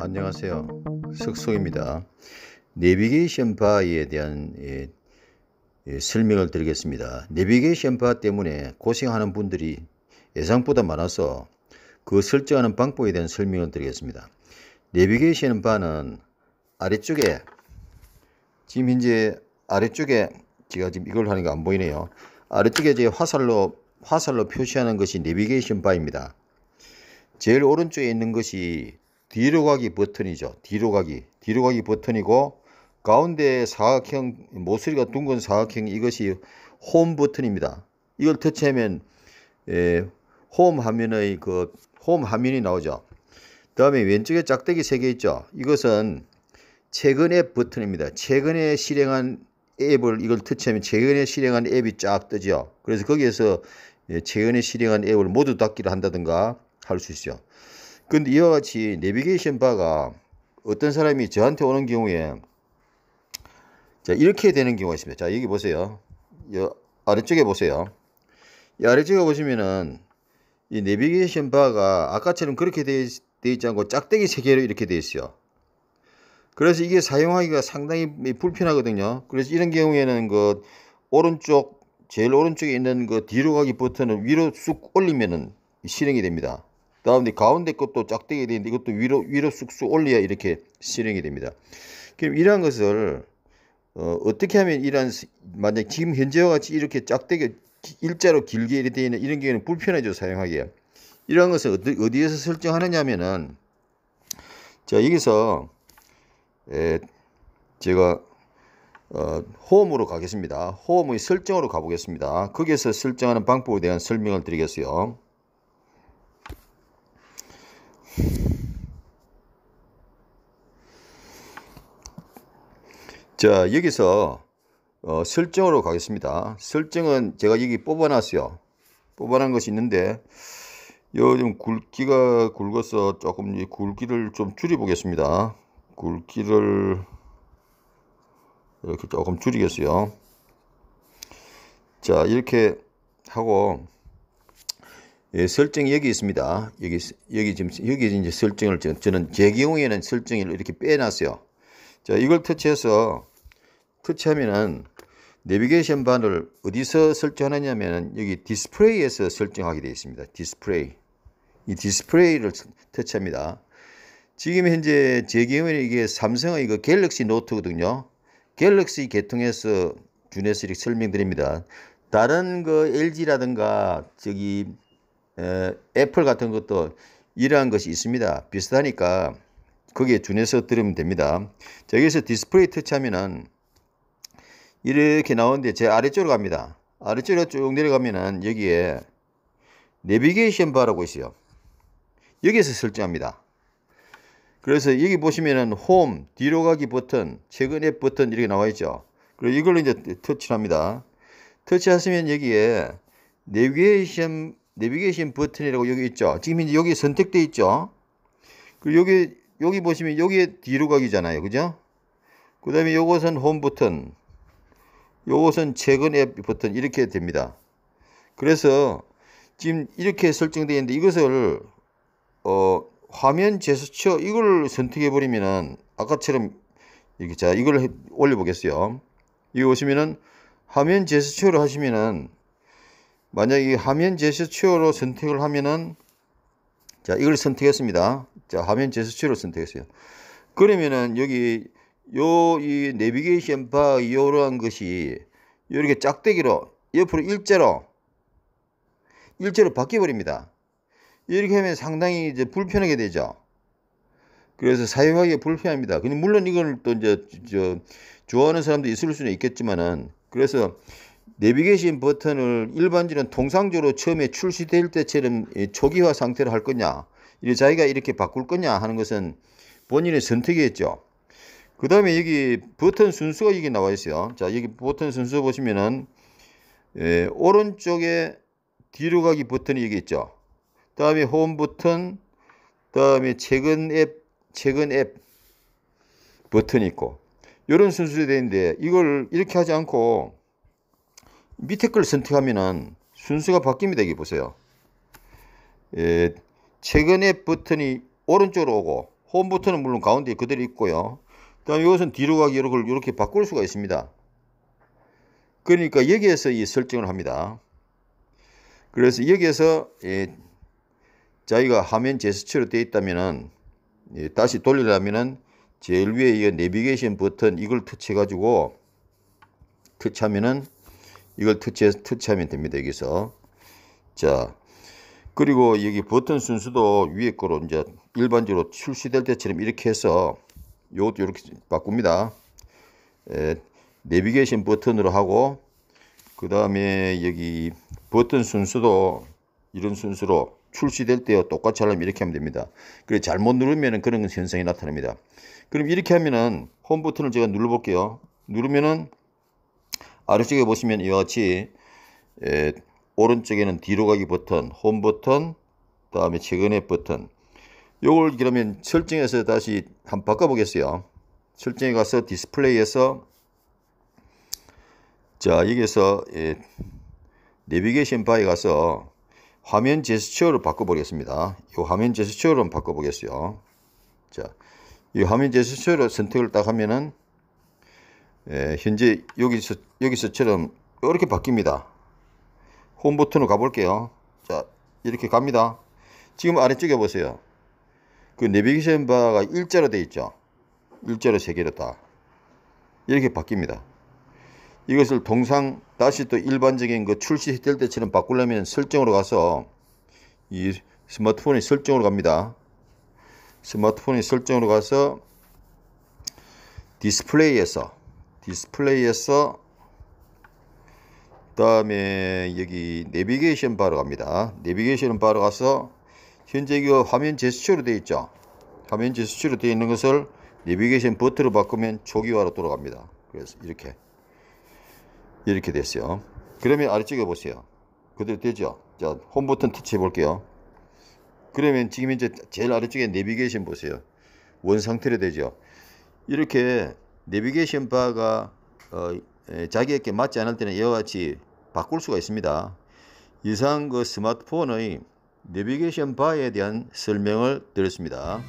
안녕하세요. 석송입니다 내비게이션 바에 대한 예, 예, 설명을 드리겠습니다. 내비게이션 바 때문에 고생하는 분들이 예상보다 많아서 그 설정하는 방법에 대한 설명을 드리겠습니다. 내비게이션 바는 아래쪽에 지금 현재 아래쪽에 제가 지금 이걸 하는 게안 보이네요. 아래쪽에 제 화살로 화살로 표시하는 것이 내비게이션 바입니다. 제일 오른쪽에 있는 것이 뒤로 가기 버튼이죠. 뒤로 가기. 뒤로 가기 버튼이고 가운데 사각형 모서리가 둥근 사각형 이것이 홈 버튼입니다. 이걸 터치하면 예, 홈 화면의 그 홈 화면이 나오죠. 그 다음에 왼쪽에 짝대기 세 개 있죠. 이것은 최근의 버튼입니다. 최근에 실행한 앱을 이걸 터치하면 최근에 실행한 앱이 쫙 뜨죠. 그래서 거기에서 예, 최근에 실행한 앱을 모두 닫기를 한다든가 할 수 있죠. 근데 이와 같이 내비게이션 바가 어떤 사람이 저한테 오는 경우에 자 이렇게 되는 경우가 있습니다. 자 여기 보세요. 여 아래쪽에 보세요. 이 아래쪽에 보시면은 이 내비게이션 바가 아까처럼 그렇게 되어 있지 않고 짝대기 세 개로 이렇게 되어 있어요. 그래서 이게 사용하기가 상당히 불편하거든요. 그래서 이런 경우에는 그 오른쪽 제일 오른쪽에 있는 그 뒤로 가기 버튼을 위로 쑥 올리면은 실행이 됩니다. 그 다음에 가운데 것도 짝대게 되는데 이것도 위로 위로 쑥쑥 올려야 이렇게 실행이 됩니다. 그럼 이러한 것을 어, 어떻게 하면 이러 만약 지금 현재와 같이 이렇게 짝대게 일자로 길게 되어 있는 이런 경우에는 불편해져 사용하기에 이러한 것을 어디, 어디에서 설정하느냐면은 자 여기서 에, 제가 어, 홈으로 가겠습니다. 홈의 설정으로 가보겠습니다. 거기에서 설정하는 방법에 대한 설명을 드리겠어요. 자, 여기서 어, 설정으로 가겠습니다. 설정은 제가 여기 뽑아놨어요. 뽑아놓은 것이 있는데 요즘 굵기가 굵어서 조금 이 굵기를 좀 줄여보겠습니다. 굵기를 이렇게 조금 줄이겠어요. 자, 이렇게 하고 예, 설정이 여기 있습니다. 여기 여기 지금 여기 이제 설정을 저는 제 경우에는 설정을 이렇게 빼놨어요. 자, 이걸 터치해서 터치하면은 내비게이션 바를 어디서 설정하느냐면은 여기 디스플레이에서 설정하게 되어 있습니다. 디스플레이. 이 디스플레이를 터치합니다. 지금 현재 제 경우에는 이게 삼성의 이거 갤럭시 노트거든요. 갤럭시 계통에서 준해서 이렇게 설명드립니다. 다른 그 LG라든가 저기 에, 애플 같은 것도 이러한 것이 있습니다. 비슷하니까 거기에 준해서 들으면 됩니다. 자, 여기서 디스플레이 터치하면은 이렇게 나오는데 제 아래쪽으로 갑니다. 아래쪽으로 쭉 내려가면은 여기에 내비게이션 바라고 있어요. 여기에서 설정합니다. 그래서 여기 보시면은 홈, 뒤로 가기 버튼, 최근에 버튼 이렇게 나와 있죠. 그리고 이걸로 이제 터치를 합니다. 터치하시면 여기에 내비게이션, 내비게이션 버튼이라고 여기 있죠. 지금 이제 여기 선택되어 있죠. 그리고 여기 여기 보시면 여기에 뒤로 가기잖아요. 그죠? 그 다음에 요것은 홈 버튼, 요것은 최근 앱 버튼 이렇게 됩니다. 그래서 지금 이렇게 설정되어 있는데 이것을 어, 화면 제스처 이걸 선택해 버리면은 아까처럼 이렇게 자 이걸 올려 보겠어요. 이거 보시면은 화면 제스처를 하시면은 만약에 화면 제스처로 선택을 하면은 자 이걸 선택했습니다. 자, 화면 제스처로 선택했어요. 그러면은 여기 요 이 내비게이션 바이러한 것이 이렇게 짝대기로 옆으로 일자로 일자로 바뀌어 버립니다. 이렇게 하면 상당히 이제 불편하게 되죠. 그래서 사용하기 불편합니다. 근데 물론 이걸 또 이제 저 좋아하는 사람도 있을 수는 있겠지만은 그래서 내비게이션 버튼을 일반적인 통상적으로 처음에 출시될 때처럼 초기화 상태로 할 거냐 이제 자기가 이렇게 바꿀 거냐 하는 것은 본인의 선택이겠죠. 그 다음에 여기 버튼 순서가 여기 나와 있어요. 자, 여기 버튼 순서 보시면은, 예, 오른쪽에 뒤로 가기 버튼이 여기 있죠. 다음에 홈 버튼, 다음에 최근 앱, 최근 앱 버튼이 있고, 이런 순서로 되어 있는데, 이걸 이렇게 하지 않고, 밑에 걸 선택하면은 순서가 바뀝니다. 여기 보세요. 예, 최근에 버튼이 오른쪽으로 오고 홈 버튼은 물론 가운데 그대로 있고요. 다음 이것은 뒤로 가기 이렇게, 이렇게 바꿀 수가 있습니다. 그러니까 여기에서 이 설정을 합니다. 그래서 여기에서 예, 자기가 화면 제스처로 되어 있다면은 예, 다시 돌리려면은 제일 위에 이 내비게이션 버튼 이걸 터치해 가지고 터치하면은 이걸 터치해서 터치하면 됩니다. 여기서 자 그리고 여기 버튼 순수도 위에 거로 이제 일반적으로 출시될 때처럼 이렇게 해서 요것도 이렇게 바꿉니다. 에, 예, 내비게이션 버튼으로 하고 그 다음에 여기 버튼 순수도 이런 순수로 출시될 때와 똑같이 하려면 이렇게 하면 됩니다. 그리고 잘못 누르면 그런 현상이 나타납니다. 그럼 이렇게 하면은 홈 버튼을 제가 눌러 볼게요. 누르면은 아래쪽에 보시면 이와 같이 에, 예, 오른쪽에는 뒤로 가기 버튼, 홈 버튼, 다음에 최근의 버튼. 요걸 그러면 설정에서 다시 한번 바꿔보겠어요. 설정에 가서 디스플레이에서 자 여기에서 예, 내비게이션 바에 가서 화면 제스처를 바꿔보겠습니다. 이 화면 제스처를 바꿔보겠어요. 자, 이 화면 제스처를 선택을 딱 하면은 예, 현재 여기서 여기서처럼 이렇게 바뀝니다. 홈 버튼으로 가볼게요. 자, 이렇게 갑니다. 지금 아래쪽에 보세요. 그 내비게이션 바가 일자로 되어 있죠. 일자로 세 개로 다. 이렇게 바뀝니다. 이것을 동상 다시 또 일반적인 그 출시될 때처럼 바꾸려면 설정으로 가서 이 스마트폰의 설정으로 갑니다. 스마트폰의 설정으로 가서 디스플레이에서 디스플레이에서 다음에 여기 내비게이션 바로 갑니다. 내비게이션 바로 가서 현재 이 화면 제스처로 되어 있죠. 화면 제스처로 되어 있는 것을 내비게이션 버튼으로 바꾸면 초기화로 돌아갑니다. 그래서 이렇게 이렇게 됐어요. 그러면 아래쪽에 보세요. 그대로 되죠. 자, 홈 버튼 터치해 볼게요. 그러면 지금 이제 제일 아래쪽에 내비게이션 보세요. 원 상태로 되죠. 이렇게 내비게이션 바가 어, 자기에게 맞지 않을 때는 이와 같이 바꿀 수가 있습니다. 이상 그 스마트폰의 내비게이션 바에 대한 설명을 드렸습니다.